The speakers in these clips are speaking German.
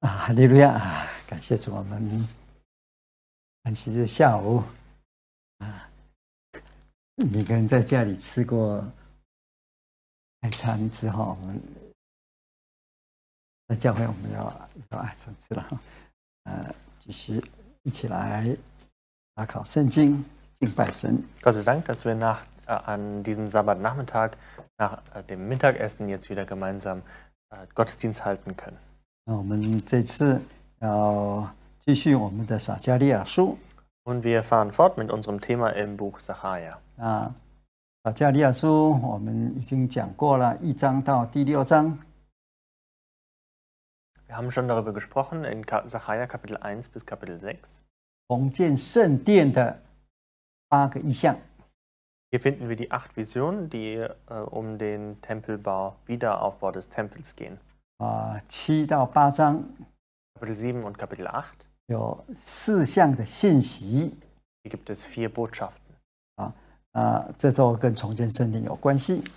啊，利路亚！感谢主，我们，其实下午啊，每个人在家里吃过晚餐之后，在教会我们要要晚餐吃了，呃，继续一起来参考圣经，敬拜神。Gottesdank，dass wir nach an diesem s a b s a g n a c h m i t t a g nach dem Mittagessen jetzt wieder gemeinsam Gottesdienst halten können. 那我们这次要继续我们的撒加利亚书。Und wir fahren fort mit unserem Thema im Buch Sahaja. Wir haben schon darüber gesprochen in Sahaja Kapitel 1 bis Kapitel 6. Hier finden wir die acht Visionen, die äh, um den Tempelbau, Wiederaufbau des Tempels gehen. Kapitel 7 und Kapitel 8, 有四项的信息 hier gibt es vier Botschaften.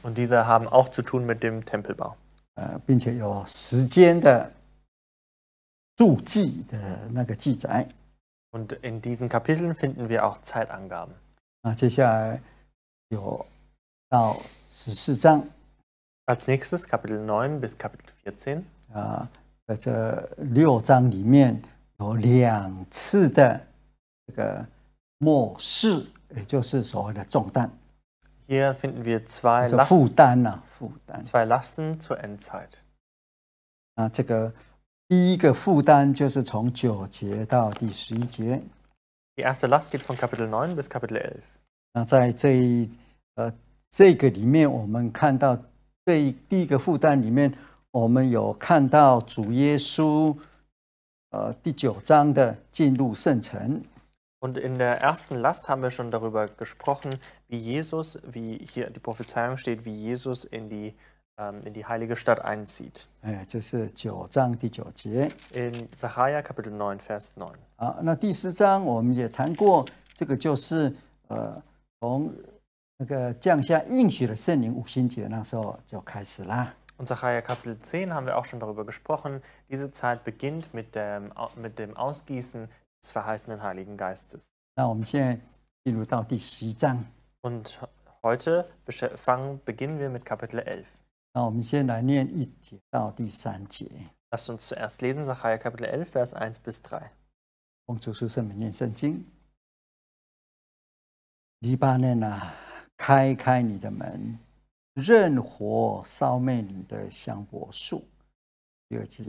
und diese haben auch zu tun mit dem Tempelbau. und in diesen Kapiteln finden wir auch Zeitangaben. Als nächstes Kapitel 9 bis Kapitel 啊，在这六章里面有两次的这个末世，也就是所谓的重担，这负担啊，负担。Zwei Lasten zur Endzeit。啊，这个第一个负担就是从九节到第十一节。Die erste Last geht von Kapitel n bis Kapitel f 那在这一呃这个里面，我们看到这第一个负担里面。我们有看到主耶稣，呃，第九章的进入圣城。Und in der ersten Last haben wir schon darüber gesprochen, wie Jesus, wie hier die Prophezeiung steht, wie Jesus in die ähm, in die heilige Stadt einzieht. 哎，就是九章第九节。In Zachariah Kapitel neun, Vers neun. 啊，那第四章我们也谈过，这个就是呃，从那个降下应许的圣灵五旬节那时候就开始啦。Und Sacharja Kapitel 10 haben wir auch schon darüber gesprochen. Diese Zeit beginnt mit dem, mit dem Ausgießen des verheißenen Heiligen Geistes. Und heute beginnen wir mit Kapitel 11. Lass uns zuerst lesen, Sacharja Kapitel 11, Vers 1 bis 3. 奉主书圣名念圣经。黎巴嫩啊，开开你的门，任何烧灭你的香柏树，第二节，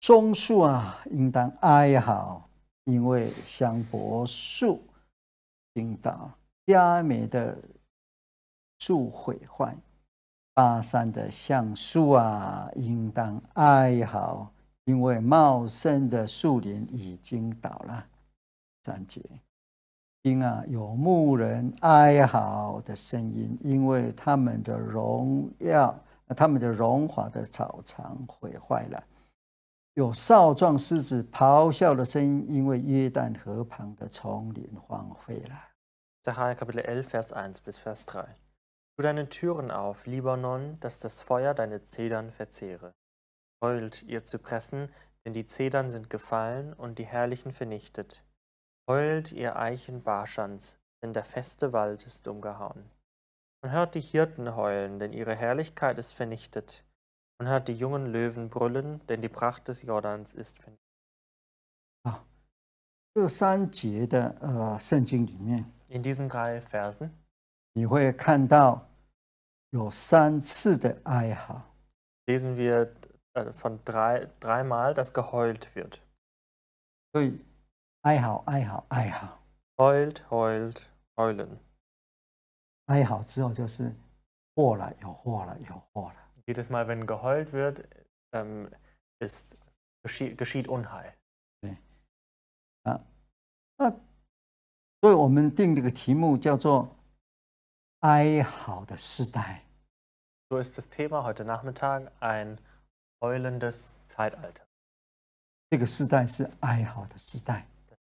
松树啊，应当哀嚎，因为香柏树应当加美的树毁坏。巴山的橡树啊，应当哀嚎，因为茂盛的树林已经倒了。三节。听啊，有牧人哀嚎的声音，因为他们的荣耀、他们的荣华的草场毁坏了；有少壮狮子咆哮的声音，因为约旦河旁的丛林荒废了。Sacharja Kapitel 11, Vers 1 bis Vers 3. Tu deine Türen auf, Libanon, dass das Feuer deine Zedern verzehre. Heult, ihr Zypressen, denn die Zedern sind gefallen und die Herrlichen vernichtet heult ihr Eichen Barschans, denn der feste Wald ist umgehauen. Man hört die Hirten heulen, denn ihre Herrlichkeit ist vernichtet. Man hört die jungen Löwen brüllen, denn die Pracht des Jordans ist vernichtet. Ah. Äh, In diesen drei Versen lesen wir äh, von drei, dreimal, dass geheult wird. 哀嚎，哀嚎，哀嚎。Heult, heult, heulen。哀嚎之后就是祸了，有祸了，有祸。Jedes Mal, wenn geheult wird, ist geschieht geschieht Unheil. 啊，那所以我们定这个题目叫做哀嚎的时代。So ist das Thema heute Nachmittag ein heulendes Zeitalter。这个时代是哀嚎的时代。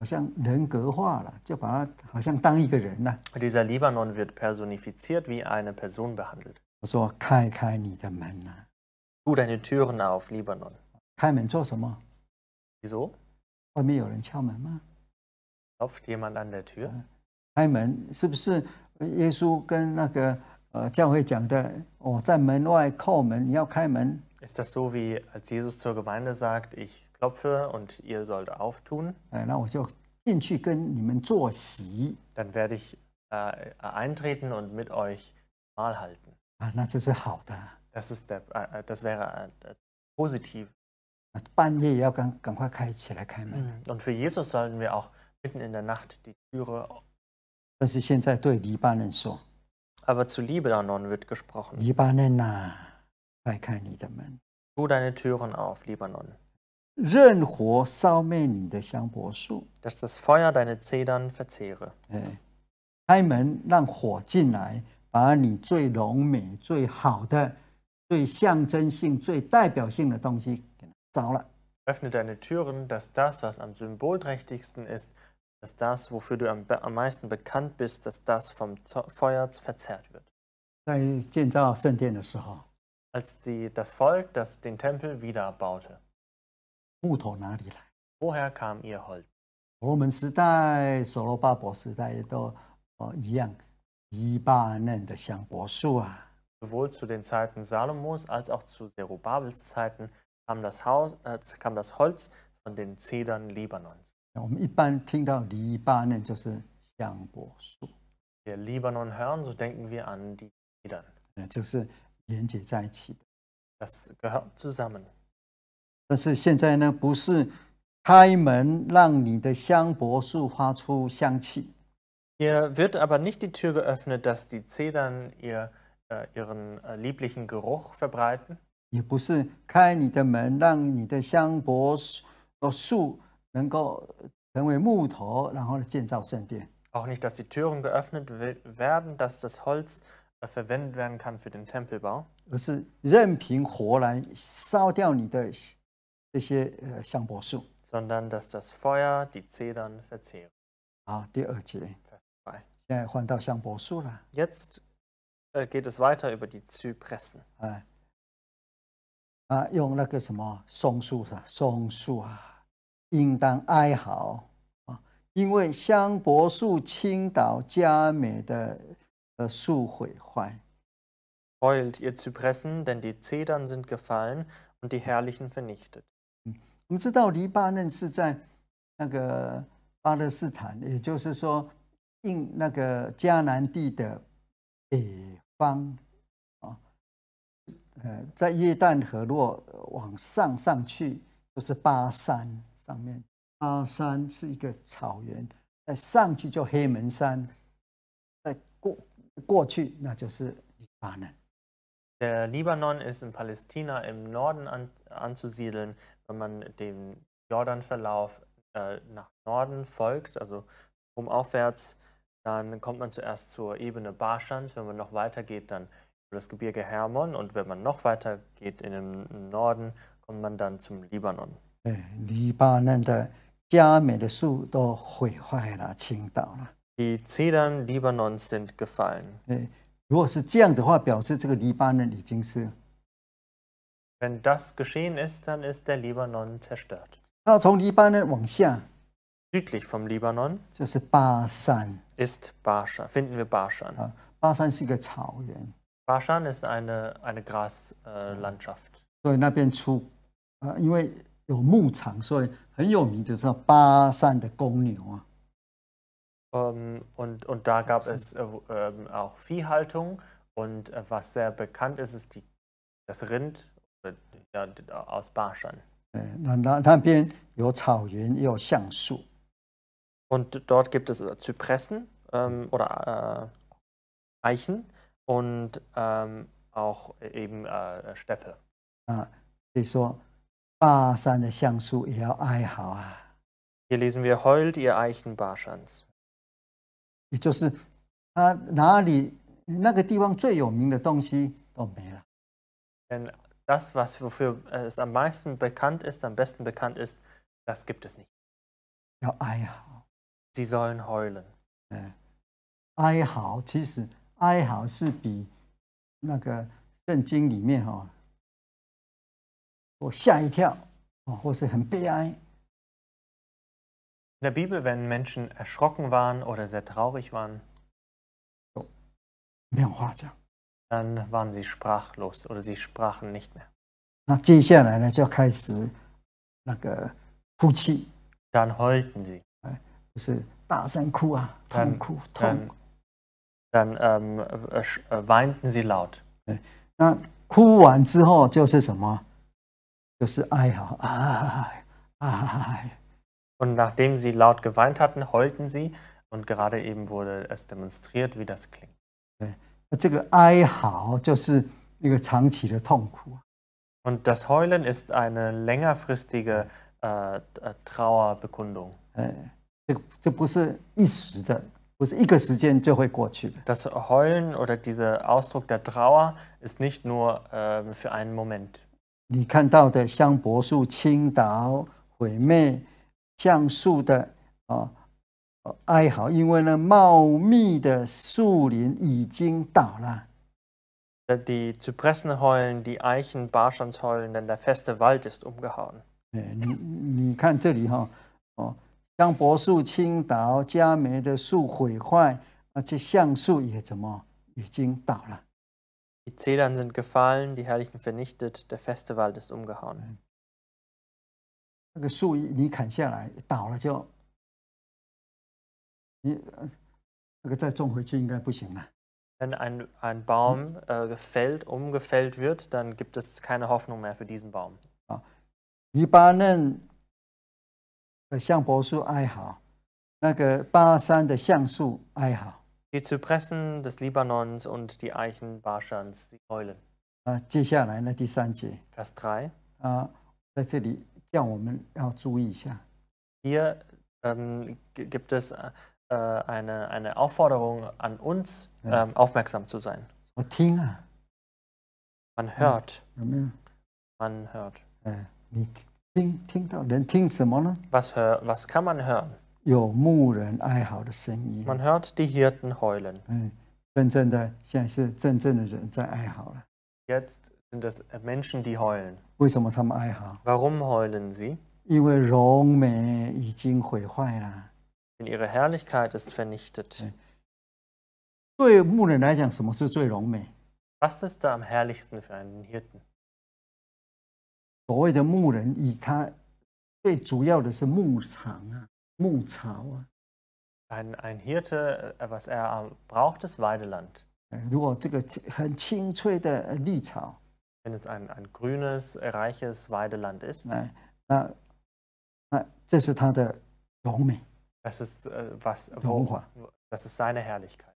好像人格化了，就把它好像当一个人呐。Dieser Libanon wird personifiziert wie eine Person behandelt. 我说开开你的门呐。Tu deine Türen auf, Libanon. 开门做什么？Wieso? 外面有人敲门吗？Holt jemand an der Tür? 开门是不是耶稣跟那个呃教会讲的？我在门外叩门，你要开门。Ist das so, wie als Jesus zur Gemeinde sagt, ich? klopfe und ihr sollt auftun, äh, dann werde ich äh, eintreten und mit euch Mahl halten. 啊，那这是好的。Das, ah, ah. ist der, äh, äh, das wäre äh, äh positiv. Mhm. Und für Jesus sollten wir auch mitten in der Nacht die Türe Türe. 但是现在对黎巴嫩说 halt Aber zu Libanon wird：“ gesprochen. 黎巴嫩呐、快开你的门。Tu deine Türen auf, Libanon. 任火烧灭你的香柏树，dass das Feuer deine Zedern verzehre. 哎，开门让火进来，把你最柔美、最好的、最象征性、最代表性的东西给它烧了。Öffne deine Türen, dass das, was am symbolträchtigsten ist, dass das, wofür du am, am meisten bekannt bist, dass das vom Feuer verzehrt wird. 在建造圣殿的时候，Als die, das Volk das den Tempel wiederbaute, 木头哪里来？Woher kam ihr Holz? 所罗门时代、所罗巴伯时代都呃一样，黎巴嫩的香柏树啊，Sowohl zu den Zeiten Salomos als auch zu Zerubabels Zeiten kam das, Haus, äh, kam das Holz von den Zedern Libanons. Wenn wir Libanon hören, so denken wir an die Zedern. Das gehört zusammen. 但是现在呢，不是开门让你的香柏树发出香气，也 wird aber nicht die t ü r geöffnet, dass die Zedern ihr ihren lieblichen Geruch verbreiten，也不是开你的门，让你的香柏树能够成为木头，然后建造圣殿，auch nicht, dass die Türen geöffnet werden, dass das Holz verwendet werden kann für den Tempelbau，而是任凭火来烧掉你的。sondern dass das Feuer die Zedern verzehren. 好，第二节，现在换到香柏树了。Jetzt äh, geht es weiter über die Zypressen. 哎，啊，用那个什么松树是吧？松树啊，应当哀嚎啊，因为香柏树倾倒佳美的呃树毁坏。Heult, ihr Zypressen, denn die Zedern sind gefallen und die Herrlichen vernichtet. 我们知道黎巴嫩是在那个巴勒斯坦，也就是说，印那个迦南地的北方啊，呃，在约旦河洛往上上去就是巴山上面，巴山是一个草原，再上去叫黑门山，再过过去那就是黎巴嫩。Der Libanon ist in Palästina im Norden anzusiedeln. wenn man dem Jordanverlauf äh, nach Norden folgt, also stromaufwärts, dann kommt man zuerst zur Ebene Barschans. Wenn man noch weiter geht, dann über das Gebirge Hermon. Und wenn man noch weiter geht in den Norden, kommt man dann zum Libanon. Äh, die Zedern Libanons sind gefallen. 对，如果是这样的话，表示这个黎巴嫩已经是 äh, wenn das geschehen ist, dann ist der Libanon zerstört. Südlich vom Libanon ist Barshan, finden wir Barshan. 啊，巴山是一个草原，Barshan ist eine, eine Graslandschaft. 所以那边出，呃，因为有牧场，所以很有名的叫巴山的公牛啊。Ähm, und, und da gab es äh, ähm, auch Viehhaltung und äh, was sehr bekannt ist, ist die, das Rind ja, aus Baschan. 那那那边有草原，也有橡树。Und dort gibt es äh, Zypressen ähm, oder äh, Eichen und ähm, auch eben äh, Steppe. Hier lesen wir, heult ihr Eichen Baschans. 也就是他哪里那个地方最有名的东西都没了。Denn das, was wofür äh, es am meisten bekannt ist, am besten bekannt ist, das gibt es nicht. Sie sollen heulen. Äh, In der Bibel, wenn Menschen erschrocken waren oder sehr traurig waren, 没有话讲。dann waren sie sprachlos oder sie sprachen nicht mehr. Dann heulten sie. dann, Dann,。dann ähm, äh, äh, weinten sie laut. Und nachdem sie laut geweint hatten, heulten sie. Und gerade eben wurde es demonstriert, wie das klingt. Äh，这个哀嚎就是一个长期的痛苦。Und das Heulen ist eine längerfristige, äh, Trauerbekundung. 这这不是一时的，不是一个时间就会过去的。Das Heulen oder dieser Ausdruck der Trauer ist nicht nur für einen Moment. 你看到的香柏树倾倒、毁灭、橡树的，啊。哀嚎，因为呢，茂密的树林已经倒了。Die Zypressen heulen, die Eichen Barschans heulen, denn der feste Wald ist umgehauen. 哎，你你看这里哈，哦，香柏树倾倒，佳梅的树毁坏，啊，这橡树也怎么已经倒了？Die äh, Zedern sind gefallen, die Herrlichen vernichtet, der feste Wald ist umgehauen. 那个树你砍下来倒了就你那个再种回去应该不行了。Wenn ein, ein Baum äh, gefällt, umgefällt wird, dann gibt es keine Hoffnung mehr für diesen Baum. Die Zypressen des Libanons und die Eichen Barschans, sie heulen. Vers 3. Hier ähm, gibt es äh, äh, eine, eine Aufforderung an uns, ja. ähm, aufmerksam zu sein. Man hört. Man hört. Äh, was, hör, was kann man hören? Man hört die Hirten heulen. Äh, Jetzt sind es Menschen, die heulen. Warum heulen sie? 因为荣美已经毁坏了。denn ihre Herrlichkeit ist vernichtet. Was ist da am herrlichsten für einen Hirten? 所谓的牧人，以他最主要的是牧场啊、牧草啊。Ein, ein Hirte, äh, was er braucht, ist Weideland. Wenn es ein, ein grünes, reiches Weideland ist, 哎，那那这是它的荣美。das ist äh, was, wo, das ist seine Herrlichkeit.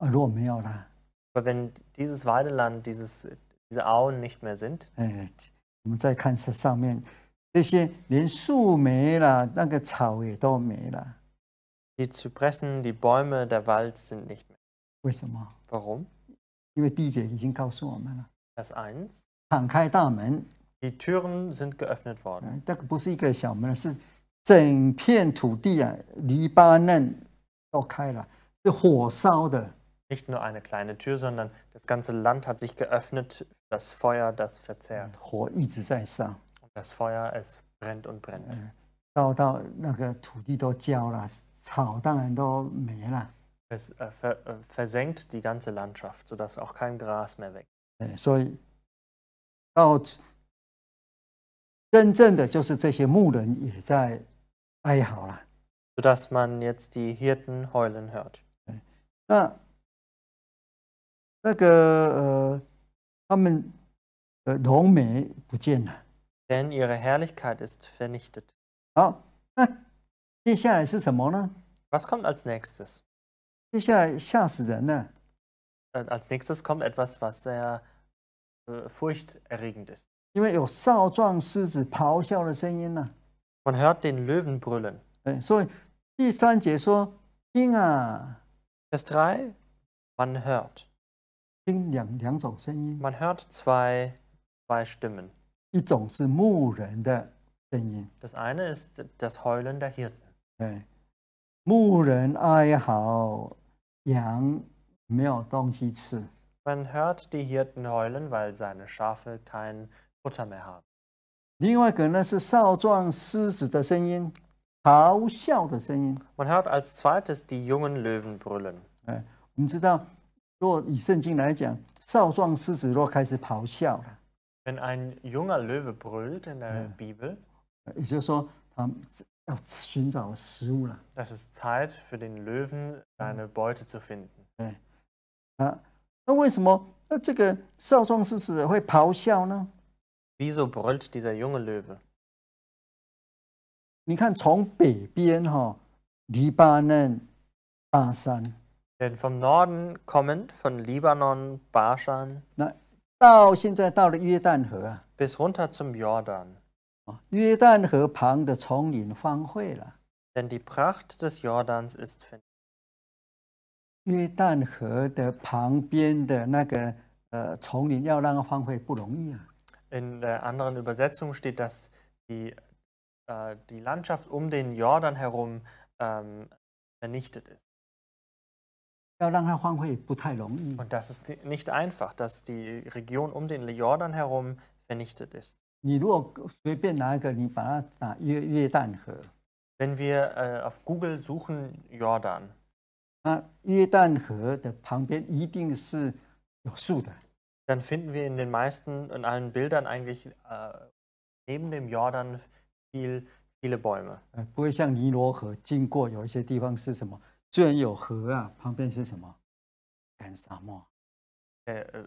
Also Aber wenn dieses Weideland, dieses, diese Auen nicht mehr sind, äh, die Zypressen, die Bäume, der Wald sind nicht mehr. Warum? Vers 1. Die Türen sind geöffnet worden. 呃那个不是一个小门，是整片土地啊，黎巴嫩要开了，是火烧的。Nicht nur eine kleine Tür, sondern das ganze Land hat sich geöffnet, das Feuer, das verzehrt. 火一直在烧，Und das Feuer, es brennt und brennt. 烧到那个土地都焦了，草当然都没了。Es äh, äh, versenkt die ganze Landschaft, sodass auch kein Gras mehr wächst. 对，所以到真正的就是这些牧人也在哀嚎了，sodass ah man jetzt die Hirten heulen hört. 那那个呃，他们呃荣美不见了。Denn ihre Herrlichkeit ist vernichtet. 好，那接下来是什么呢？Was kommt als nächstes? Als nächstes kommt etwas, was sehr äh, furchterregend ist. Man hört den Löwen brüllen. Äh, Vers 3, man hört. Man hört zwei, zwei Stimmen. Das eine ist das Heulen der Hirten. Äh, man hört die Hirten heulen, weil seine Schafe kein Futter mehr haben. 另外，一个呢是少壮狮子的声音，咆哮的声音。Man hört als zweites die jungen Löwen brüllen。哎，我们知道，若以圣经来讲，少壮狮子若开始咆哮，Wenn ein junger Löwe brüllt in der Bibel，也就是说，他要寻找食物了。Das ist Zeit für den Löwen，seine Beute zu finden。哎，啊，那为什么，那这个少壮狮子会咆哮呢？Wieso brüllt dieser junge Löwe? 你看，从北边哈，黎巴嫩、巴山，Denn vom Norden kommend, von Libanon, Baschan 那到现在到了约旦河啊，bis runter zum Jordan. 啊约旦河旁的丛林荒废了，Denn die Pracht des Jordans ist finster. 约旦河的旁边的那个呃丛林要让它荒废不容易啊。in der anderen Übersetzung steht, dass die, äh, die Landschaft um den Jordan herum ähm, vernichtet ist. Hm. Und das ist nicht einfach, dass die Region um den Jordan herum vernichtet ist. Wenn wir äh, auf Google suchen Jordan, 那约旦河的旁边一定是有树的。dann finden wir in den meisten, in allen Bildern eigentlich äh, neben dem Jordan viel, viele Bäume. Äh, äh, äh, Im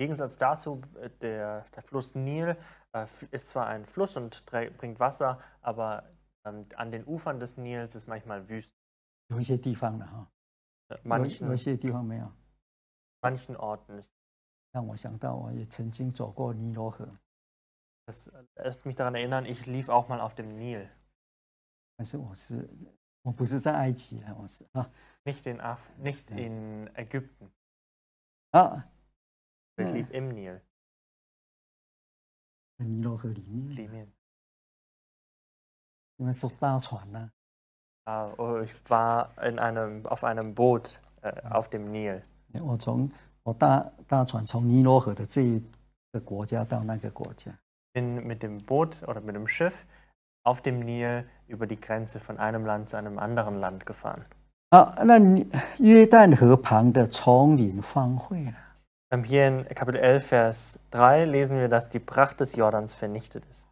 Gegensatz dazu, der, der Fluss Nil äh, ist zwar ein Fluss und bringt Wasser, aber ähm, an den Ufern des Nils ist manchmal Wüste. 有一些地方了哈，有有一些地方没有。Manchen Orten ist 让我想到，我也曾经走过尼罗河。Das äh, lässt mich daran erinnern, ich lief auch mal auf dem Nil. 但是我是我不是在埃及啊，我是啊。Nicht in Af nicht in Ägypten. Ich lief im Nil. 在尼罗河里面。里面。因为坐大船呢、啊。啊，我 ich war in einem auf einem Boot äh, auf dem Nil. 哦，大大船从尼罗河的这一个国家到那个国家。Bin mit dem Boot oder mit dem Schiff auf dem Nil über die Grenze von einem Land zu einem anderen Land gefahren. hier in Kapitel 11, Vers 3 lesen wir, dass die Pracht des Jordans vernichtet ist.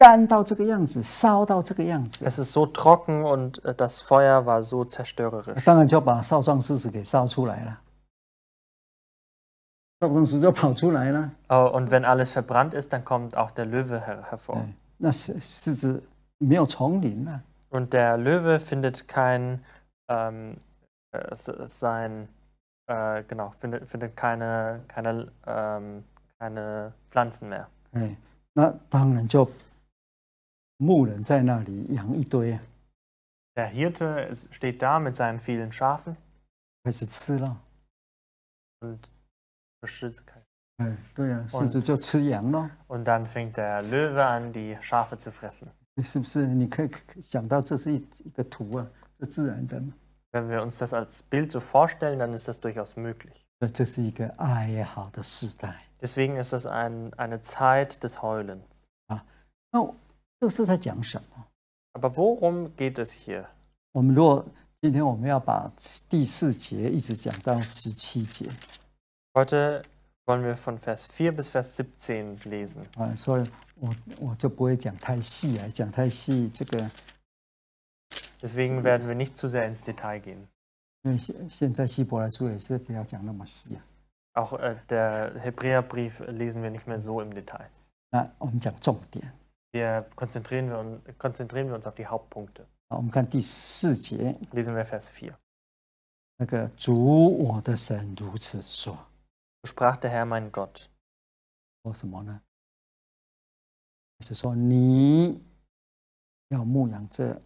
干到这个样子，烧到这个样子。Es ist so trocken und äh, das Feuer war so zerstörerisch. und wenn alles verbrannt ist, dann kommt auch der Löwe her hervor. 那狮狮子没有丛林了、啊，Und der Löwe findet kein ähm, sein äh, genau findet, findet keine keine ähm, keine Pflanzen mehr. 哎，那当然就牧人在那里养一堆，Der Hirte steht da mit seinen vielen Schafen 开始吃了。und Beschützigkeit. 哎，对呀、狮子就吃羊了。Und dann fängt der Löwe an, die Schafe zu fressen. 是不是？你可以想到这是一一个图啊，这自然的嘛。Wenn wir uns das als Bild so vorstellen, dann ist das durchaus möglich. 那这是一个哀嚎的时代。Deswegen ist das ein, eine Zeit des Heulens. 那 oh, 这是在讲什么？我们如果今天我们要把第四节一直讲到十七节。啊，所以我我就不会讲太细啊，讲太细这个。那现现在希伯来书也是不要讲那么细啊。那我们讲重点。Wir konzentrieren, wir konzentrieren wir uns auf die Hauptpunkte. Lesen wir Vers 4. 那个主我的神如此说，So sprach der Herr mein Gott. 说什么呢？是说你要牧养这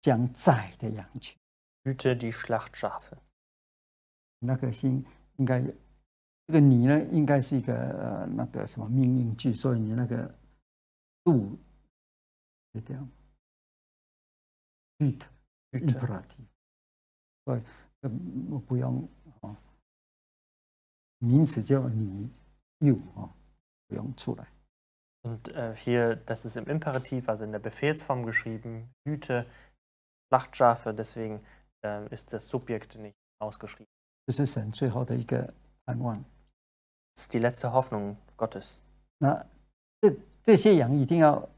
将宰的羊群。Hüte die Schlachtschafe. 那个心应该有，这个你呢，应该是一个呃那个什么命令句，所以你那个 du der Hüt, imperativ. 不要啊，名词叫你又啊，不用出来。Und äh, hier, das ist im Imperativ, also in der Befehlsform geschrieben, hüte Schlachtschafe, deswegen äh, ist das Subjekt nicht ausgeschrieben. Das ist die letzte Hoffnung Gottes. 那这这些羊一定要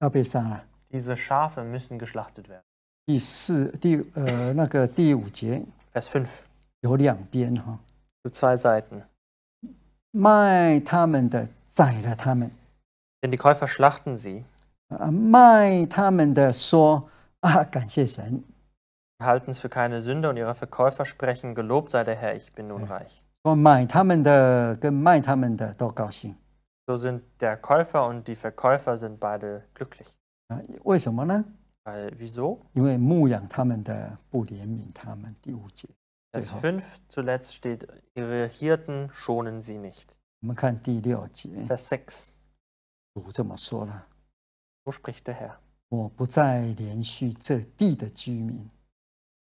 要被杀了。Diese Schafe müssen geschlachtet werden. 第四第呃那个第五节 Vers 5有两边哈，有 zwei Seiten. 卖他们的宰了他们 Denn die Käufer schlachten sie, 啊，卖他们的说啊，感谢神，halten es für keine Sünde und ihre Verkäufer sprechen, gelobt sei der Herr, ich bin nun reich. 说买他们的跟卖他们的都高兴。so sind der Käufer und die Verkäufer sind beide glücklich. Weil, wieso? 因为牧养他们的不怜悯他们。第五节，最 Vers 5 zuletzt steht, ihre Hirten schonen sie nicht. Vers 6, So spricht der Herr.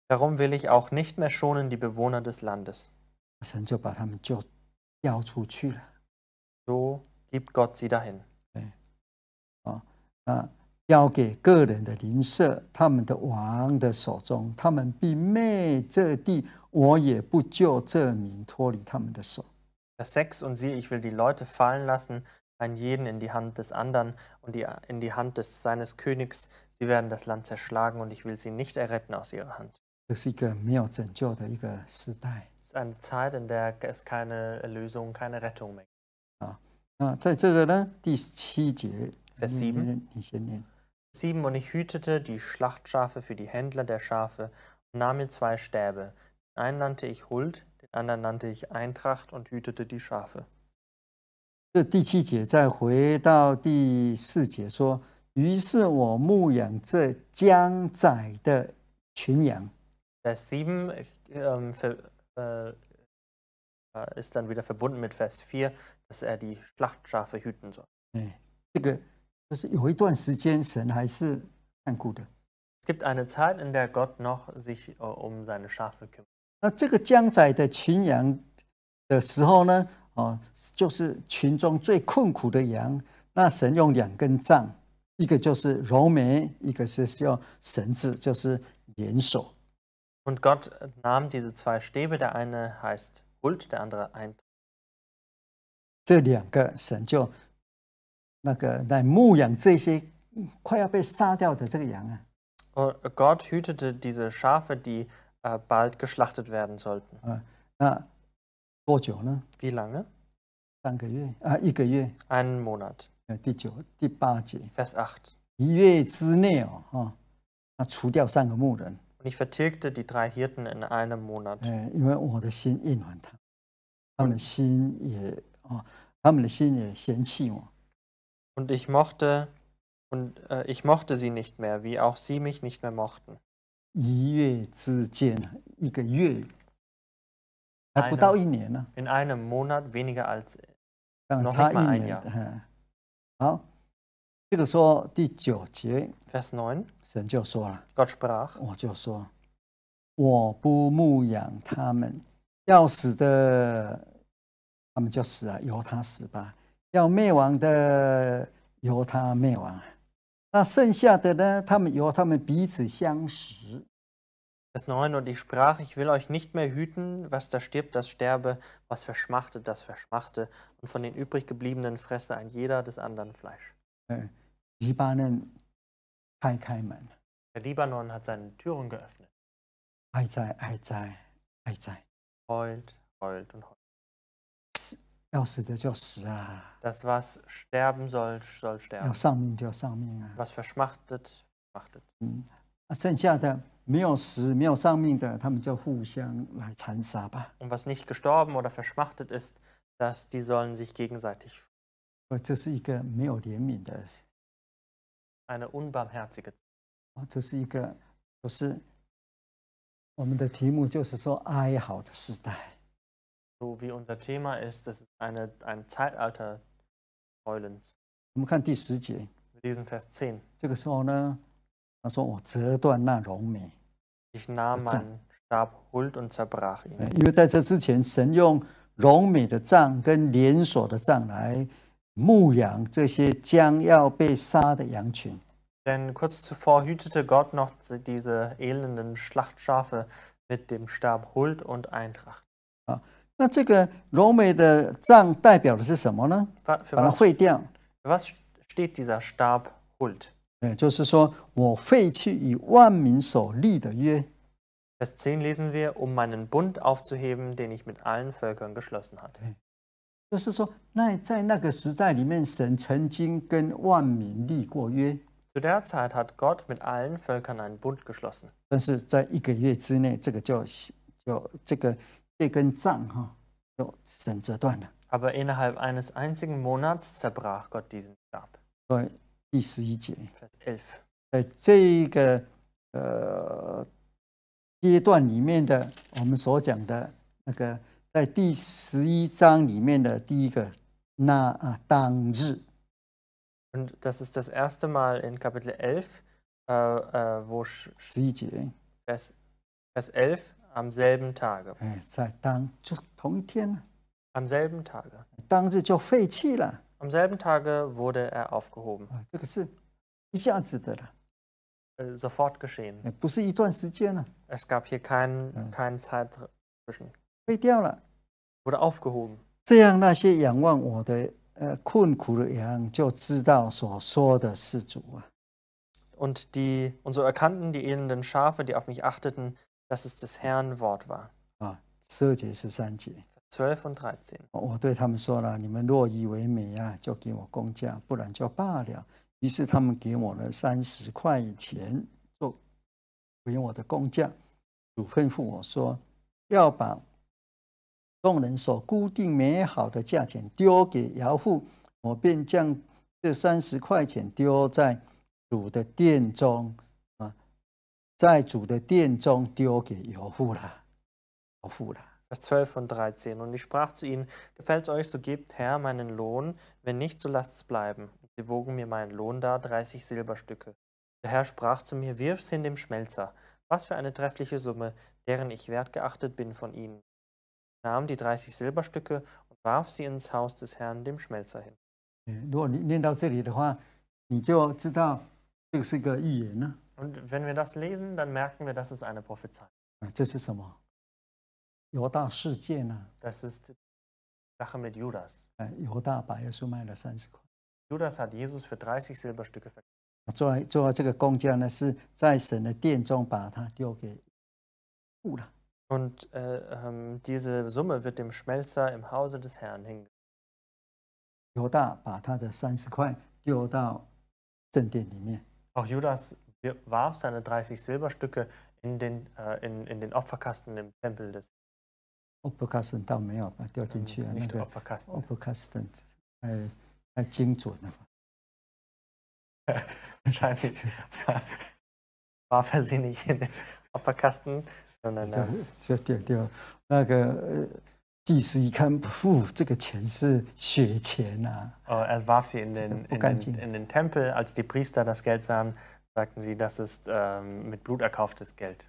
Darum will ich auch nicht mehr schonen die Bewohner des Landes. 神就把他们就要出去了。So gibt Gott sie dahin. Vers 6 und siehe, ich will die Leute fallen lassen, ein jeden in die Hand des anderen und die, in die Hand des, seines Königs. Sie werden das Land zerschlagen und ich will sie nicht erretten aus ihrer Hand. Das ist eine Zeit, in der es keine Erlösung, keine Rettung mehr gibt. 啊，在这个呢第七节，Vers 7, 7. Und ich hütete die Schlachtschafe für die Händler der Schafe und nahm mir zwei Stäbe. Den einen nannte ich Huld, den anderen nannte ich Eintracht und hütete die Schafe. Vers 7 ähm, für, äh, ist dann wieder verbunden mit Vers 4 dass er die Schlachtschafe hüten soll. Es gibt eine Zeit, in der Gott noch sich äh, um seine Schafe kümmert. Und Gott nahm diese zwei Stäbe, der eine heißt Huld, der andere Eintracht. 这两个神就那个来牧养这些快要被杀掉的这个羊啊。Gott hütete diese Schafe, die äh, bald geschlachtet werden sollten. 啊，那多久呢？Wie äh，lange? 三个月啊，一个月。Einen Monat. 呃，第九、第八节，Vers 8. 一月之内哦，哈、哦，那除掉三个牧人，Und ich vertilgte die drei Hirten in einem Monat, 啊，他们的心里嫌弃我。Und ich mochte und äh, ich mochte sie nicht mehr, wie auch sie mich nicht mehr mochten. in einem Monat weniger als 啊，让 noch 差 nicht mal 一 ein 年 Jahr.。嗯，好，这个时候第九节，Vers 9. 神就说了，Gott sprach, 他们就死了，由他死吧。要灭亡的由他灭亡，那剩下的呢？他们由他们彼此相识。Vers 9, und ich sprach, ich will euch nicht mehr hüten, was da stirbt, das sterbe, was verschmachtet, das verschmachte, und von den übrig gebliebenen fresse ein jeder des anderen Fleisch. Äh, Libanon, kein Keimen. Der Libanon hat seine Türen geöffnet. Heult, heult und heult. 要死的就死啊，Das, was sterben soll, soll sterben. 丧命就丧命啊，Was verschmachtet, verschmachtet. 啊剩下的没有死、没有丧命的，他们就互相来残杀吧。Und mhm. ah, was nicht gestorben oder verschmachtet ist, dass die sollen sich gegenseitig. gegenseitig 呃，这是一个没有怜悯的，eine unbarmherzige. 啊这是一个不是我们的题目，就是说哀嚎的时代。so wie unser Thema ist, das ist eine, ein Zeitalter Heulens. Wir lesen Vers 10. ich nahm meinen Stab, Huld und zerbrach ” ihn. 因为在这之前，神用荣美的杖跟连锁的杖来牧养这些将要被杀的羊群。Denn kurz zuvor hütete Gott noch diese elenden Schlachtschafe mit dem Stab Huld und Eintracht. Ah，那这个柔美的杖代表的是什么呢？把它废掉。Was steht dieser Stab holt？对，就是说我废去以万民所立的约。Vers 10 lesen wir, um meinen Bund aufzuheben, den ich mit allen Völkern geschlossen hatte. Zu der Zeit hat Gott mit allen Völkern einen Bund geschlossen. 但是在一个月之内，这个就就这个这根杖哈，就神折断了。Aber innerhalb eines einzigen Monats zerbrach Gott diesen Stab. 对，第十一节。Vers 11. 在这个呃阶段里面的，我们所讲的那个，在第十一章里面的第一个那啊当日。Und äh, das ist das erste Mal in Kapitel 11, äh, äh, wo 十一节 Vers, Vers 11 am selben Tage. Am selben Tage. Am selben Tage wurde er aufgehoben. sofort geschehen. Es gab hier keinen keinen Zeit zwischen. 废掉了。Wurde aufgehoben. 这样那些仰望我的呃困苦的羊就知道所说的是主啊。Und die und so erkannten die elenden Schafe, die auf mich achteten, 这是主啊，十二节十三节。我对他们说了：“你们若以为美啊，就给我工匠；不然就罢了。”于是他们给我了三十块钱做给我的工匠。主吩咐我说：“要把工人所固定美好的价钱丢给姚父，我便将这三十块钱丢在主的殿中。在主的殿中丢给犹父啦，犹父啦。Vers 12 und 13. Und ich sprach zu ihnen: Gefällt's euch, so gebt Herr meinen Lohn, wenn nicht, so lasst's bleiben. Und sie wogen mir meinen Lohn dar, 30 Silberstücke. Der Herr sprach zu mir: Wirf's hin dem Schmelzer. Was für eine treffliche Summe, deren ich wertgeachtet bin von ihnen. Ich nahm die 30 Silberstücke und warf sie ins Haus des Herrn, dem Schmelzer, hin. 如果你念到这里的话，你就知道这是个预言了、啊。und wenn wir das lesen, dann merken wir, das ist eine Prophezeiung. Das ist die Sache mit Judas. Judas hat Jesus für 30 Silberstücke verkauft. Und äh, ähm, diese Summe wird dem Schmelzer im Hause des Herrn hingegeben. Auch Judas warf seine 30 Silberstücke in den, äh, in, in den Opferkasten im Tempel des. Opferkasten 倒没有把掉进去啊，那个 äh, Opferkasten Opferkasten 呃太精准了吧？Wahrscheinlich äh, äh, ne? warf er sie nicht in den Opferkasten, sondern 就就丢丢那个祭司一看，不，这个钱是血钱呐。Oh, er warf sie in den in den, in den Tempel, als die Priester das Geld sahen sagten Sie, das ist ähm, mit Blut erkauftes Geld.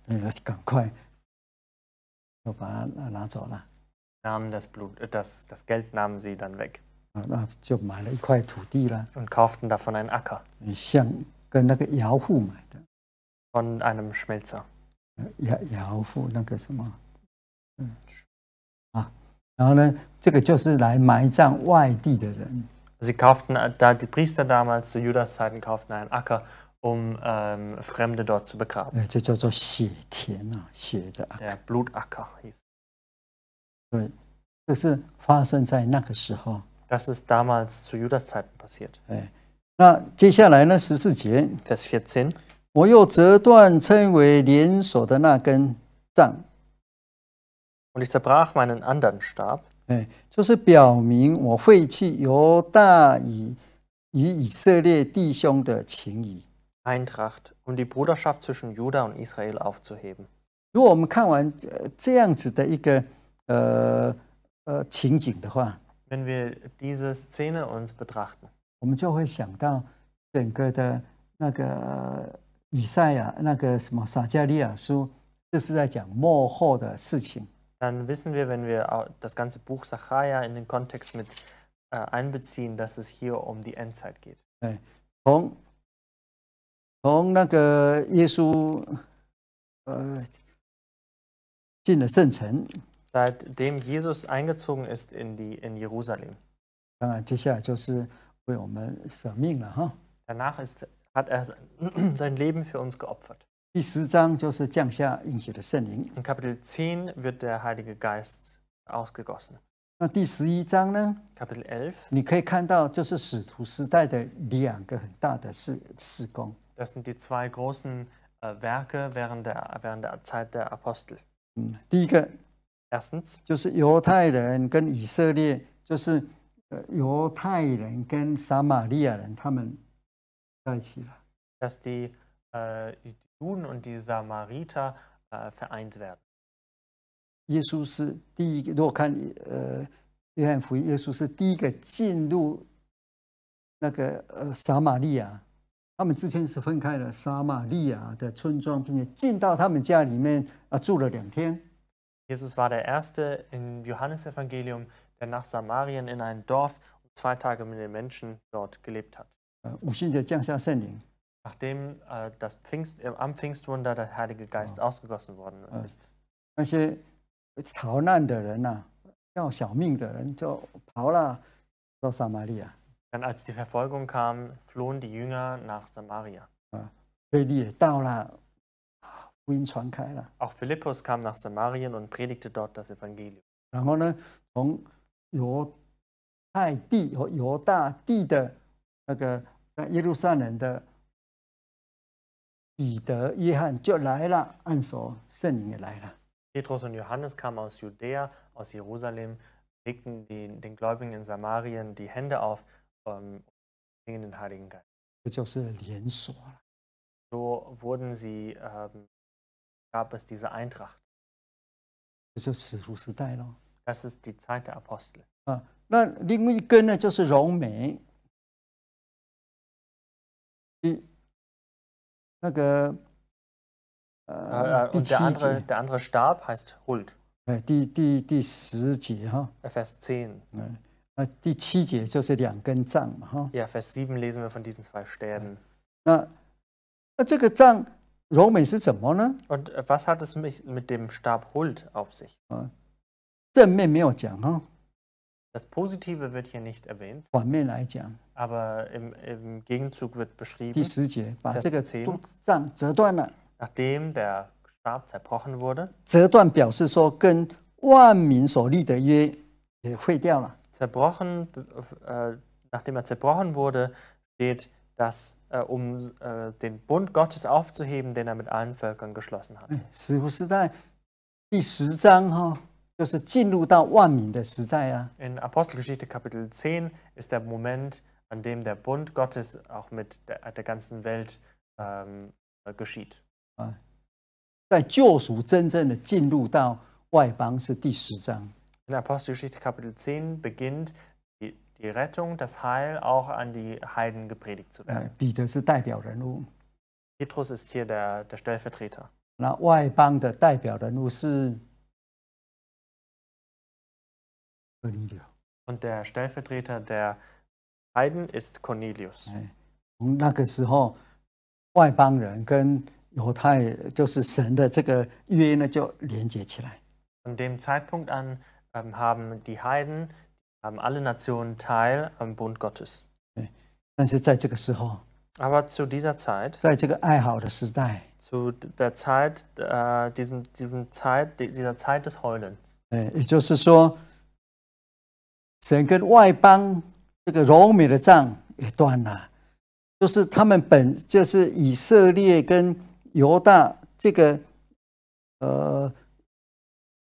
Nahmen das, Blut, äh, das, das Geld nahmen sie dann weg. Und kauften davon einen Acker. Von einem Schmelzer. Sie kauften, äh, da die Priester damals zu Judas Zeiten kauften einen Acker um ähm, Fremde dort zu begraben. Äh, ne? Der Blutacker hieß. Das ist damals zu Judas Zeiten passiert. 哎，那接下来呢？十四节，Vers äh, 14. 我又折断称为连锁的那根杖。Und ich zerbrach meinen anderen Stab. 哎，就是表明我废弃犹大以与以色列弟兄的情谊。Eintracht, um die Bruderschaft zwischen Juda und Israel aufzuheben. Wenn wir diese Szene uns betrachten, dann wissen wir, wenn wir das ganze Buch Sacharja in den Kontext mit äh, einbeziehen, dass es hier um die Endzeit geht. 从那个耶稣，呃，进了圣城。Seitdem Jesus eingezogen ist in die in Jerusalem. 当然，接下来就是为我们舍命了哈。Danach ist hat er sein Leben für uns geopfert. 第十章就是降下应许的圣灵。In Kapitel 10 wird der Heilige Geist ausgegossen. 那第十一章呢？Kapitel 11. Das sind die zwei großen äh, Werke während der, während der Zeit der Apostel. 嗯，第一个 äh, Erstens äh, Dass die äh, Juden und die Samariter äh, vereint werden. Jesus 耶稣是第一个，如果看呃约翰福音，耶稣是第一个进入那个呃撒玛利亚他们之间是分开了撒玛利亚的村庄，并且进到他们家里面啊住了两天。Jesus war der erste im Johannesevangelium, der nach Samarien in ein Dorf und zwei Tage mit den Menschen dort gelebt hat. 呃，五旬节降下圣灵，Nachdem äh, das Pfingst, äh, am Pfingstwunder der Heilige Geist ausgegossen worden ist, 那些逃难的人呐、要小命的人就跑了到撒玛利亚。dann als die Verfolgung kam, flohen die Jünger nach Samaria. Ah. Auch Philippus kam nach Samarien und predigte dort das Evangelium. Petrus und Johannes kamen aus Judäa, aus Jerusalem, legten den, den Gläubigen in Samarien die Hände auf ähm, gegen den Heiligen Geist. So wurden sie, ähm, gab es diese Eintracht. Das ist die Zeit der Apostel. der andere, Stab heißt Huld. 哎，第第第十节哈，Vers 10. 那第七节就是两根杖嘛，哈。Ja, Vers sieben lesen wir von diesen zwei Stäben. 那那这个杖柔美是怎么呢？Und was hat es mit, mit dem Stab Huld auf sich? 啊，正面没有讲哈，Das Positive wird hier nicht erwähnt, 反面来讲，aber im, im Gegenzug wird beschrieben, 十节把这个 Vers der Stab zerbrochen wurde, 折断表示说跟万民所立的约也废掉了。zerbrochen, äh, nachdem er zerbrochen wurde, steht, dass äh, um äh, den Bund Gottes aufzuheben, den er mit allen Völkern geschlossen hat. In Apostelgeschichte Kapitel 10 ist der Moment, an dem der Bund Gottes auch mit der, der ganzen Welt ähm, äh, geschieht. 啊，在救赎真正的进入到外邦是第十章。in Apostelgeschichte Kapitel 10 beginnt die, die Rettung, das Heil auch an die Heiden gepredigt zu werden. Petrus ist hier der, der Stellvertreter. Äh, Und der Stellvertreter der Heiden ist Cornelius. Von dem Zeitpunkt an ähm, haben die Heiden, haben alle Nationen Teil am Bund Gottes. Aber zu dieser Zeit, zu der Zeit, äh, diesem, diesem Zeit, dieser Zeit des Heulens, 哎，也就是说，神跟外邦这个柔美的仗也断了，就是他们本就是以色列跟犹大这个呃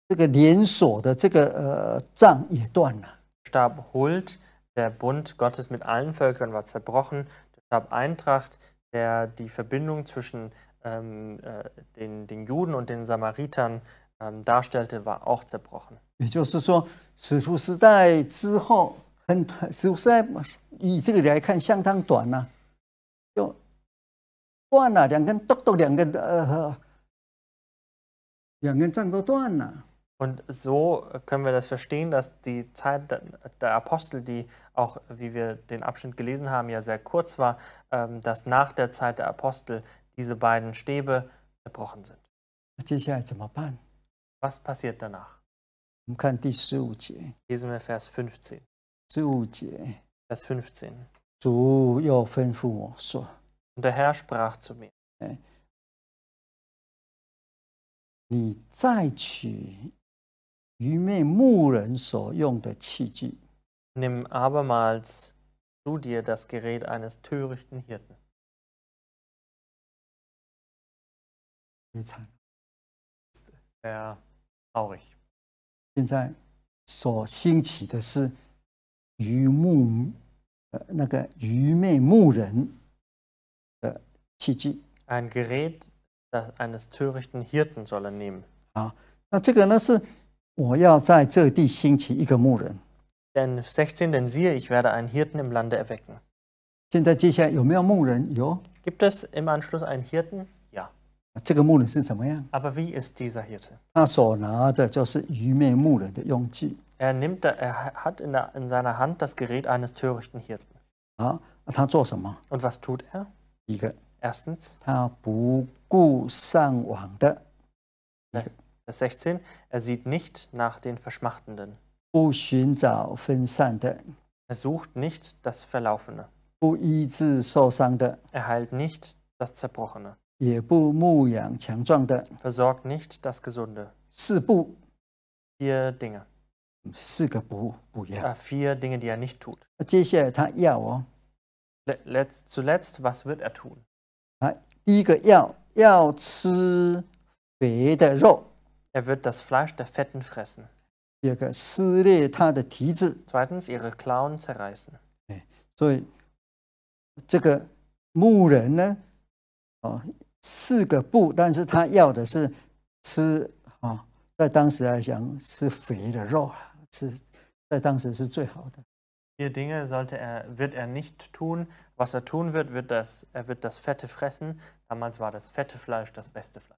这个连锁的这个呃账也断了。starb Hult, der Bund Gottes mit allen Völkern war zerbrochen. Stab Eintracht, der die Verbindung zwischen ähm, äh, den, den Juden und den Samaritern ähm, darstellte, war auch zerbrochen. 也就是说，使徒时代之后，很使徒时代以这个来看相当短呐、啊，就断了两根，咚咚两根，呃，两根杖都断了。und so äh, können wir das verstehen, dass die Zeit der Apostel, die auch, wie wir den Abschnitt gelesen haben, ja sehr kurz war, ähm, dass nach der Zeit der Apostel diese beiden Stäbe zerbrochen sind. Was passiert danach? Lesen wir Vers 15. Vers 15. Und der Herr sprach zu mir. mir,：“ 你再取愚昧牧人所用的器具。现在所兴起的是愚牧呃那个愚昧牧人的器具。啊，那这个呢是。我要在这地兴起一个牧人。Denn 16, denn siehe, ich werde einen Hirten im Lande erwecken. 现在接下来有没有牧人？有。Gibt es im Anschluss einen Hirten? Ja. 这个牧人是怎么样？Aber wie ist dieser Hirte? 他所拿的就是愚昧牧人的用具 Er, nimmt, er hat in, der, in seiner Hand das Gerät eines törichten Hirten. 啊。他做什么？Und was tut er? 一个，Erstens, 他不顾上网的 er Vers 16, er sieht nicht nach den Verschmachtenden. Er sucht nicht das Verlaufene. Er heilt nicht das Zerbrochene. Versorgt nicht das Gesunde. Vier Dinge. Ah, vier Dinge, die er nicht tut. zuletzt, was wird er tun? 啊，第一个要要吃肥的肉，er wird das Fleisch der Fetten fressen. Zweitens, ihre Klauen zerreißen. 哎，所以这个牧人呢，哦，四个不，但是他要的是吃啊、哦，在当时来讲是肥的肉了，吃在当时是最好的。Vier ne? oh, Dinge sollte er, wird er nicht tun. Was er tun wird, wird das, er wird das Fette fressen. Damals war das fette Fleisch das beste Fleisch.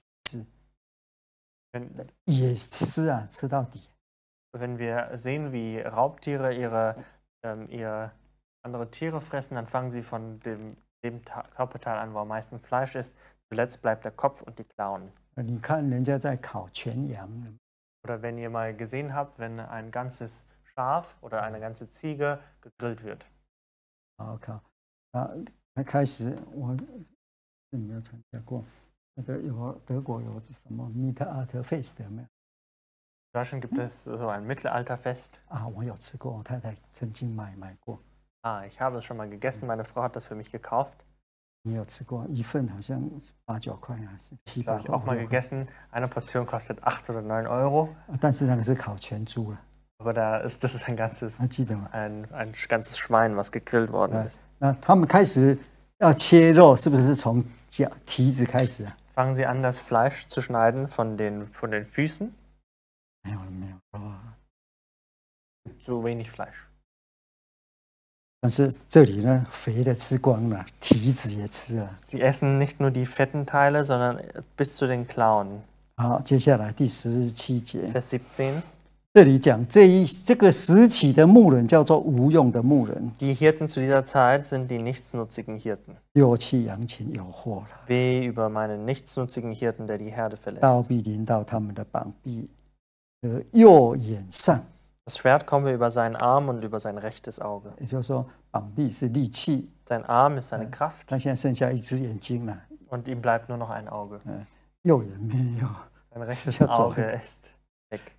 Wenn, 也是啊，吃到底。Wenn wir sehen, wie Raubtiere ihre, ähm, ihre andere Tiere fressen, dann fangen sie von dem, dem Körperteil an, wo am meisten Fleisch ist. Zuletzt bleibt der Kopf und die Klauen. 你看人家在烤全羊。Oder wenn ihr mal gesehen habt, wenn ein ganzes Schaf oder eine ganze Ziege gegrillt wird. Okay. 啊，开始我是没有参加过。oder ja, Dörgo, ja, zusammen mit Alterfest, ja. In Deutschland gibt es so ein Mittelalterfest. Ah, ich habe es schon mal gegessen, meine Frau hat das für mich gekauft. 你有吃过一份好像八九块啊，七八 Habe ich auch mal gegessen. Eine Portion kostet 8 oder 9 Euro. Aber da ist, das ist ein ganzes, 还记得吗？ein, ein ganzes Schwein, was gegrillt worden Ja. ist. 那他们开始要切肉，是不是从脚蹄子开始啊？fangen sie an, das Fleisch zu schneiden von den, von den Füßen. Zu wenig Fleisch. Also, ne? sie essen nicht nur die fetten Teile, sondern bis zu den Klauen. 好，接下来第十七节。Vers ah, äh, 17. 这里讲这一这个时期的牧人叫做无用的牧人。Die Hirten zu dieser Zeit sind die nichtsnutzigen Hirten. 又去羊群有祸了。Weh über meinen nichtsnutzigen Hirten, der die Herde verlässt. 刀必临到他们的膀臂和右眼上。Das Schwert komme über seinen Arm und über sein rechtes Auge. Sein Arm ist seine Kraft. Und ihm bleibt nur noch ein Auge. Sein rechtes Auge ist weg.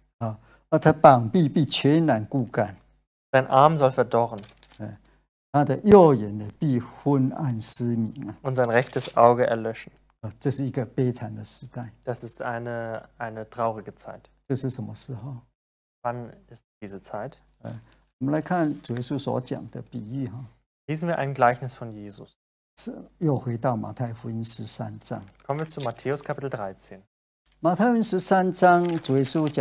Sein Arm soll verdorren Und sein rechtes Auge erlöschen. Das ist eine, eine traurige Zeit. Wann ist diese Zeit? Lesen wir ein Gleichnis von Jesus. Kommen wir zu Matthäus Kapitel 13. Matthäus Jesus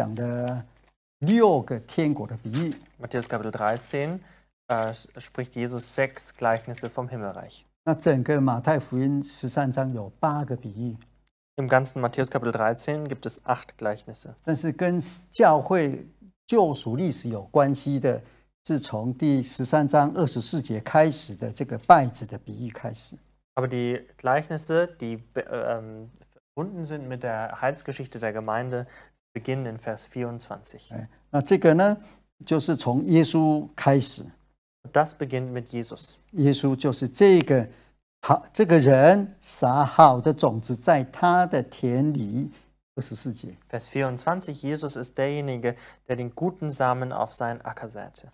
Matthäus Kapitel 13 äh, spricht Jesus sechs Gleichnisse vom Himmelreich. Im ganzen Matthäus Kapitel 13 gibt es acht Gleichnisse. Aber die Gleichnisse, die äh, verbunden sind mit der Heilsgeschichte der Gemeinde, beginnen in Vers 24. 那这个呢，就是从耶稣开始，Und das beginnt mit Jesus. Vers 24, Jesus ist derjenige, der den guten Samen auf seinen Acker säte.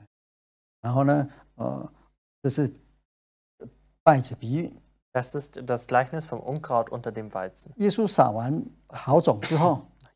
Das ist das Gleichnis vom Unkraut unter dem Weizen. 耶稣撒完好种之后，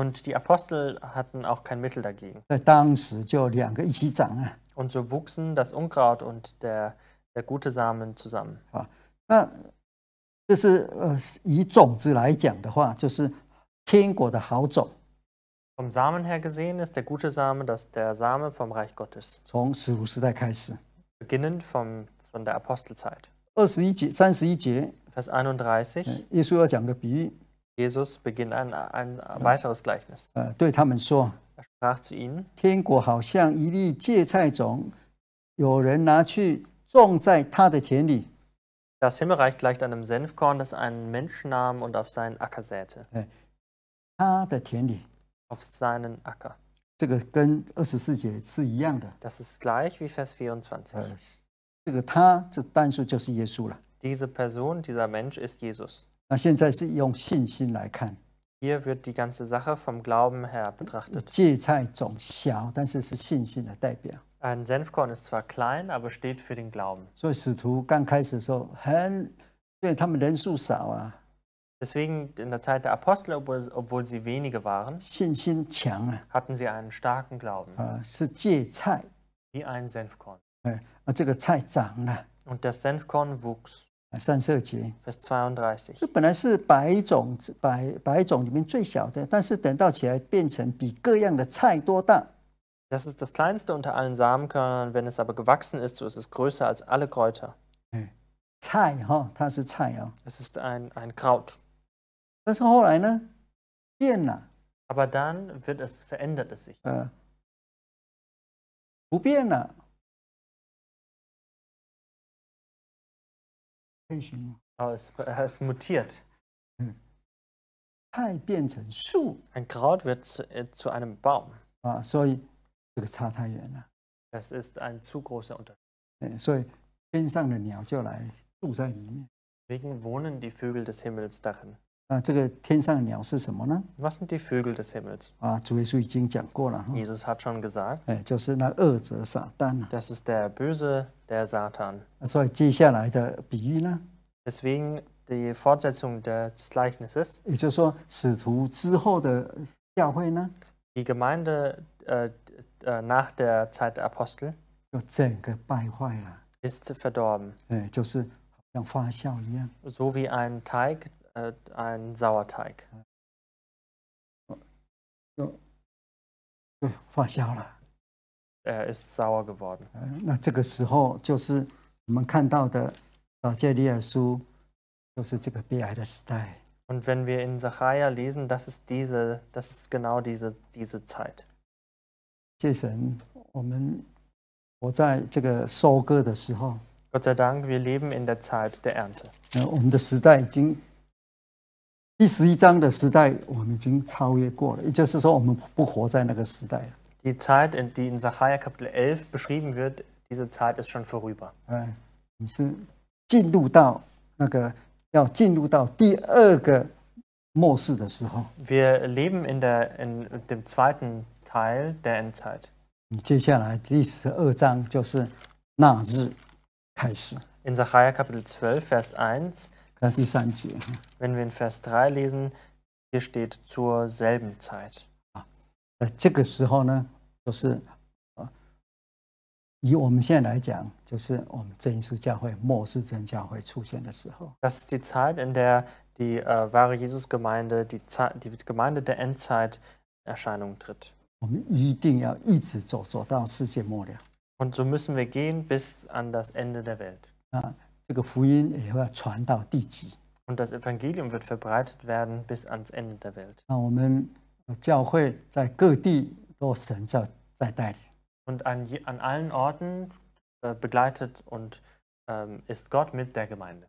Und die Apostel hatten auch kein Mittel dagegen. Und so wuchsen das Unkraut und der, der gute Samen zusammen. Vom Samen her gesehen ist der gute Same das, der Same vom Reich Gottes, 从使徒时代开始。beginnend vom, von der Apostelzeit. 二十一节、三十一节，Vers 31, 耶稣要讲个比喻，Jesus beginnt ein, ein weiteres Gleichnis. Äh, er sprach zu ihnen, Das Himmelreich gleicht einem Senfkorn, das einen Mensch nahm und auf seinen Acker säte. Auf seinen Acker. Das ist gleich wie Vers 24. Äh, Diese Person, dieser Mensch ist Jesus. 那现在是用信心来看。Hier wird die ganze Sache vom Glauben her betrachtet. 芥菜种小，但是是信心的代表。Ein Senfkorn ist zwar klein, aber steht für den Glauben. 所以使徒刚开始的时候，很，因为他们人数少啊，Deswegen in der Zeit der Apostel, obwohl, sie wenige waren, 信心强啊，hatten sie einen starken Glauben, 啊是芥菜，wie ein Senfkorn. 哎啊这个菜长了、Und das Senfkorn wuchs. 三十二节，verse 32. 这本来是百种百百种里面最小的，但是等到起来变成比各样的菜多大。Das ist das kleinste unter allen Samenkörnern, wenn es aber gewachsen ist, so ist es größer als alle Kräuter. 菜哈，它是菜哦。Es äh, ist ein ein Kraut. 但是后来呢，变了。Aber dann wird es verändert es sich. 呃，不变了。Oh, es, äh, es mutiert. Hm. Ein Kraut wird zu, äh, einem Baum. Ah, das ist ein zu großer Unterschied. 所以天上的鸟就来住在里面。Wegen äh, wohnen die Vögel des Himmels darin. Ah, Was sind die Vögel des Himmels? Ah, Jesus hat schon gesagt, das ist der böse der Satan. Deswegen die Fortsetzung des Gleichnisses. Die Gemeinde äh, äh, nach der Zeit der Apostel ist verdorben, So wie ein Teig, äh, ein Sauerteig. 就发酵了。er ist sauer geworden. Und wenn wir in Zachariah lesen, das ist diese, das ist genau diese diese Zeit. Gott sei Dank, wir leben in der Zeit der Ernte. 呃，我们的时代已经第十一章的时代，我们已经超越过了，也就是说，我们不活在那个时代了。die Zeit, die in Sacharja Kapitel 11 beschrieben wird, diese Zeit ist schon vorüber. Wir leben in, der, in dem zweiten Teil der Endzeit. In Sacharja Kapitel 12, Vers 1, wenn wir in Vers 3 lesen, hier steht zur selben Zeit. 那这个时候呢，就是，呃，以我们现在来讲，就是我们真主教会末世真教会出现的时候。Das ist die Zeit, in der die wahre Jesusgemeinde die Zeit, die Gemeinde der Endzeiterscheinung tritt. 我们一定要一直走，走到世界末了。Und so müssen wir gehen bis an das Ende der Welt. 啊，这个福音也要传到地极。Und das Evangelium wird verbreitet werden bis ans Ende der Welt. 那我们。教会在各地都神教在带领，und an an allen orten begleitet und ist Gott mit deinem.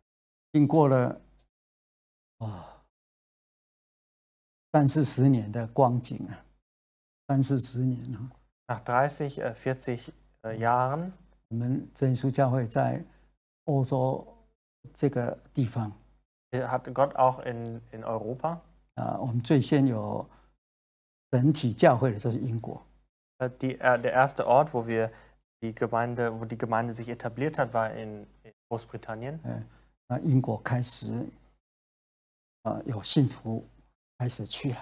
经过了啊三四十年的光景啊，三四十年啊，nach dreißig v i e Jahren。我们正书教会在欧洲这个地方，er hat Gott auch in in Europa. 啊，我们最先有。本体教会的就是英国。呃，die der erste Ort，wo wir die Gemeinde，wo die Gemeinde sich etabliert hat，war in Großbritannien。嗯，那英国开始，啊，有信徒开始去了。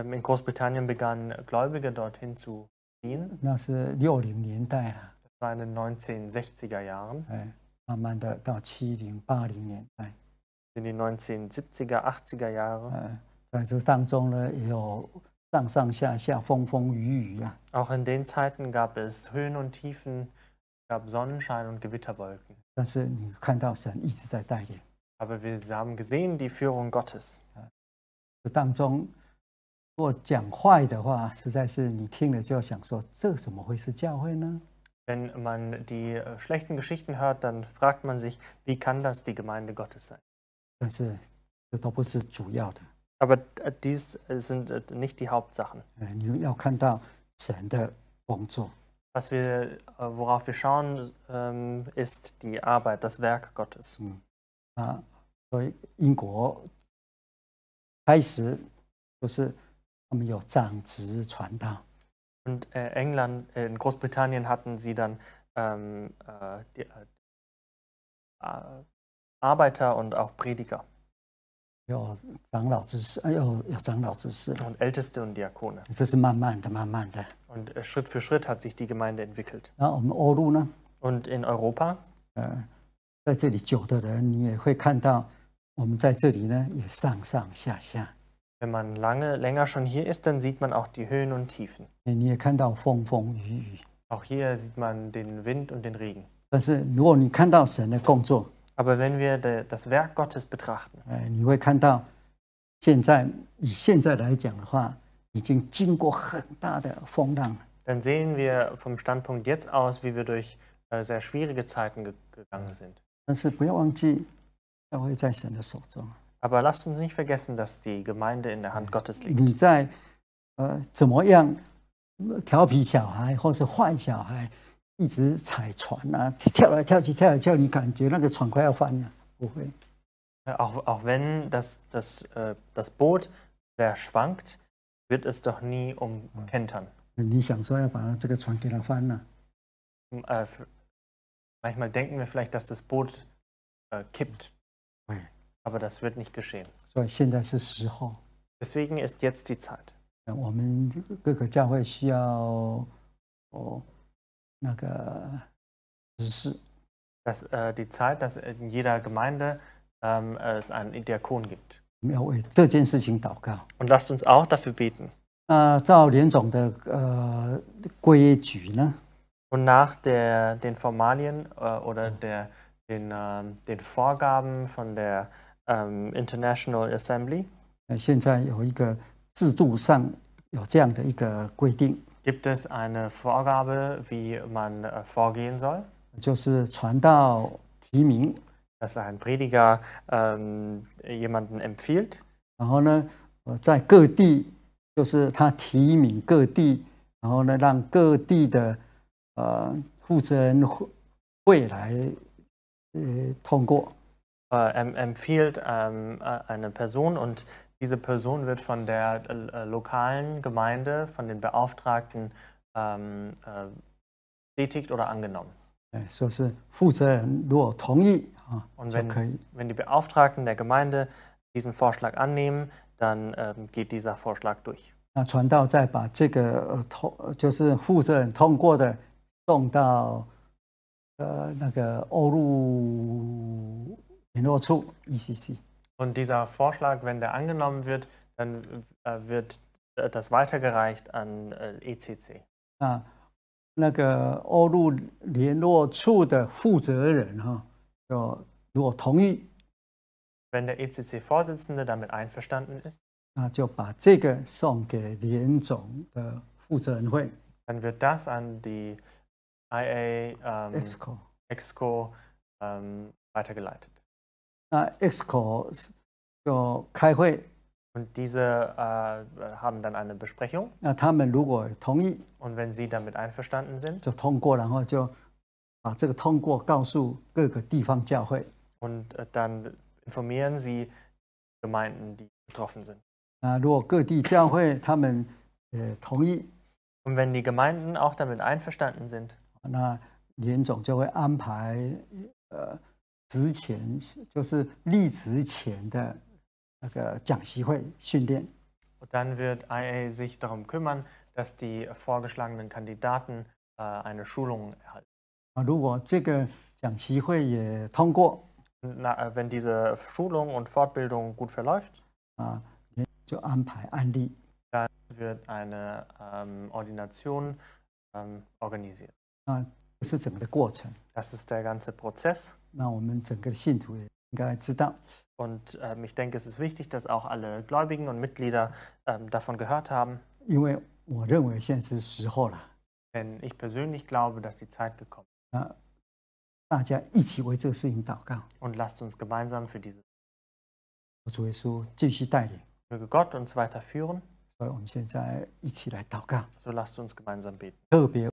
In Großbritannien begannen Gläubige dorthin zu gehen。那是六零年代了。Das waren die 1960er Jahre。哎，慢慢的到七零八零年代。In die 1970er，80er Jahre。在这当中呢，有上上下下、风风雨雨啊。Auch in den Zeiten gab es Höhen und Tiefen, gab Sonnenschein und Gewitterwolken. 但是你看到神一直在带领。Aber wir haben gesehen die Führung Gottes. 这当中，如果讲坏的话，实在是你听了就要想说，这怎么会是教会呢？Wenn man die äh, schlechten Geschichten hört, dann fragt man sich, wie kann das die Gemeinde Gottes sein? das ist 但是这都不是主要的。aber äh, dies äh, sind äh, nicht die Hauptsachen. Was wir, worauf wir schauen, ähm, ist die Arbeit, das Werk Gottes. Mhm. England, in Großbritannien hatten sie dann ähm, äh, Arbeiter und auch Prediger. 有长老之事，有有长老之事。Und Älteste und Diakone. 这是慢慢的，慢慢的。Und äh, Schritt für Schritt hat sich die Gemeinde entwickelt. Und in Europa, 呃，在这里久的人，你也会看到，我们在这里呢也上上下下，wenn man lange, länger schon hier ist, dann sieht man auch die Höhen und Tiefen. Auch hier sieht man den Wind und den Regen. 但是如果你看到神的工作，aber wenn wir das Werk Gottes betrachten, dann sehen wir vom Standpunkt jetzt aus, wie wir durch äh, sehr schwierige Zeiten gegangen sind. Aber lasst uns nicht vergessen, dass die Gemeinde in der Hand Gottes liegt. 一直踩船啊，跳来跳去，跳来跳去，感觉那个船快要翻了，不会。Auch, auch wenn das, das, äh, das Boot sehr schwankt, wird es doch nie umkentern. Äh, manchmal denken wir vielleicht, dass das Boot äh, kippt. Aber das wird nicht geschehen. Deswegen ist jetzt die Zeit. 我们各个教会需要哦。那个指示。Dass äh, die Zeit, dass in jeder Gemeinde ähm, es einen Diakon gibt. Und lasst uns auch dafür beten. Und nach der, den Formalien äh, oder der, den, ähm, den Vorgaben von der ähm, International Assembly Gibt es eine Vorgabe, wie man äh, vorgehen soll? Dass ein Prediger ähm, jemanden empfiehlt 然后呢，呃，在各地就是他提名各地，然后呢，让各地的呃负责人会会来呃通过。äh, em- empfiehlt ähm, äh, eine Person und diese Person wird von der äh, lokalen Gemeinde, von den Beauftragten ähm, äh, tätigt oder angenommen. Ah, Und 就 wenn, die Beauftragten der Gemeinde diesen Vorschlag annehmen, dann ähm, geht dieser Vorschlag durch. 那传道再把这个呃通呃就是负责人通过的送到呃那个欧陆联络处 ECC。und dieser Vorschlag, wenn der angenommen wird, dann äh, wird das weitergereicht an äh, ECC. 啊，那个欧陆联络处的负责人哈，就如果同意，Wenn der ECC-Vorsitzende damit einverstanden ist，那就把这个送给联总的负责人会。Dann wird das an die IA ähm, EXCO, EXCO ähm, weitergeleitet. Äh, Und diese äh, haben dann eine Besprechung. Und wenn sie damit einverstanden sind, 就通过，然后就把这个通过告诉各个地方教会。Und äh, dann informieren sie Gemeinden, die betroffen sind. Und wenn die Gemeinden auch damit einverstanden sind, 那林总就会安排呃职前就是立职前的那个讲习会训练。Dann wird IA sich darum kümmern, dass die vorgeschlagenen Kandidaten äh, eine Schulung erhalten. 啊，如果这个讲习会也通过，Na, äh, wenn diese Schulung und Fortbildung gut verläuft, dann wird eine ähm, Ordination ähm, organisiert. Das ist der ganze Prozess. Und ähm, ich denke, es ist wichtig, dass auch alle Gläubigen und Mitglieder ähm, davon gehört haben. 因为我认为现在是时候了，Denn ich persönlich glaube, dass die Zeit gekommen ist. Und lasst uns gemeinsam für diese Möge Gott uns weiterführen. So lasst uns gemeinsam beten.